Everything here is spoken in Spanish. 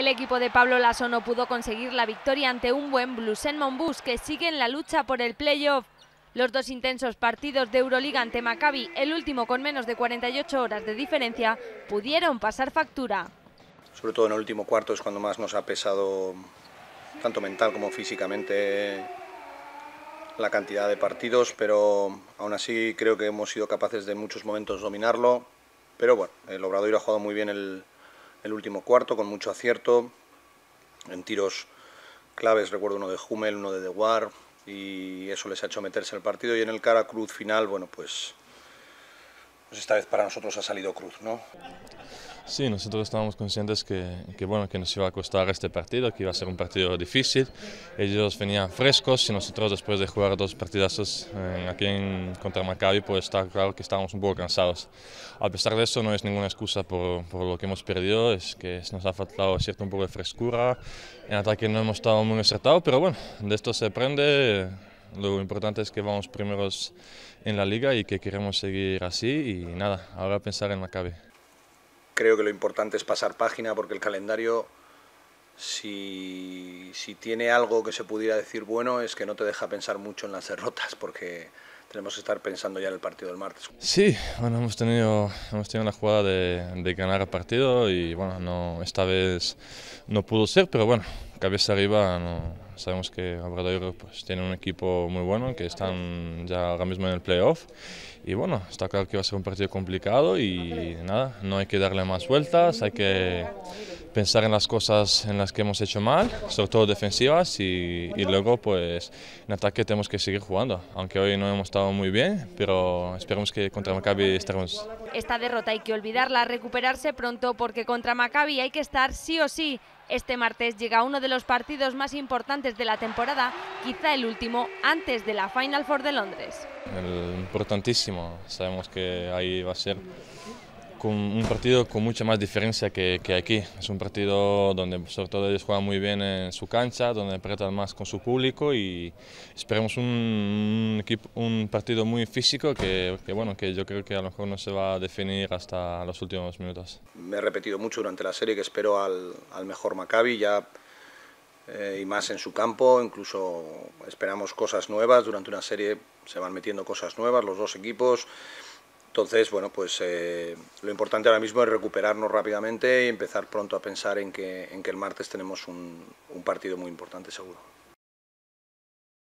El equipo de Pablo Lasso no pudo conseguir la victoria ante un buen Blues en Monbus que sigue en la lucha por el playoff. Los dos intensos partidos de Euroliga ante Maccabi, el último con menos de 48 horas de diferencia, pudieron pasar factura. Sobre todo en el último cuarto es cuando más nos ha pesado, tanto mental como físicamente, la cantidad de partidos, pero aún así creo que hemos sido capaces de muchos momentos dominarlo. Pero bueno, el Obradoiro ha jugado muy bien el, el último cuarto con mucho acierto, en tiros claves, recuerdo uno de jumel uno de Dewar, y eso les ha hecho meterse al el partido. Y en el cara cruz final, bueno, pues pues esta vez para nosotros ha salido cruz, ¿no? Sí, nosotros estábamos conscientes que, que, bueno, que nos iba a costar este partido, que iba a ser un partido difícil. Ellos venían frescos y nosotros después de jugar dos partidazos eh, aquí en, contra Maccabi, pues está claro que estábamos un poco cansados. A pesar de eso, no es ninguna excusa por, por lo que hemos perdido, es que nos ha faltado cierto un poco de frescura. En ataque no hemos estado muy acertados, pero bueno, de esto se aprende. Lo importante es que vamos primeros en la liga y que queremos seguir así y nada, ahora pensar en Maccabi. Creo que lo importante es pasar página porque el calendario, si, si tiene algo que se pudiera decir bueno, es que no te deja pensar mucho en las derrotas porque tenemos que estar pensando ya en el partido del martes. Sí, bueno, hemos tenido, hemos tenido la jugada de, ganar el partido y bueno, no, esta vez no pudo ser, pero bueno, cabeza arriba, sabemos que el pues, tiene un equipo muy bueno, que están ya ahora mismo en el playoff y bueno, está claro que va a ser un partido complicado y nada, no hay que darle más vueltas, hay que pensar en las cosas en las que hemos hecho mal, sobre todo defensivas, y, luego pues en ataque tenemos que seguir jugando, aunque hoy no hemos estado muy bien, pero esperemos que contra Maccabi estemos. Esta derrota hay que olvidarla, recuperarse pronto, porque contra Maccabi hay que estar sí o sí. Este martes llega uno de los partidos más importantes de la temporada, quizá el último antes de la Final Four de Londres. El importantísimo, sabemos que ahí va a ser un partido con mucha más diferencia que, aquí. Es un partido donde sobre todo ellos juegan muy bien en su cancha, donde apretan más con su público y esperemos un, un, equipo, un partido muy físico que, que, bueno, que yo creo que a lo mejor no se va a definir hasta los últimos minutos. Me he repetido mucho durante la serie que espero al, al mejor Maccabi ya eh, y más en su campo, incluso esperamos cosas nuevas, durante una serie se van metiendo cosas nuevas los dos equipos. Entonces, bueno, pues eh, lo importante ahora mismo es recuperarnos rápidamente y empezar pronto a pensar en que, en que el martes tenemos un partido muy importante, seguro.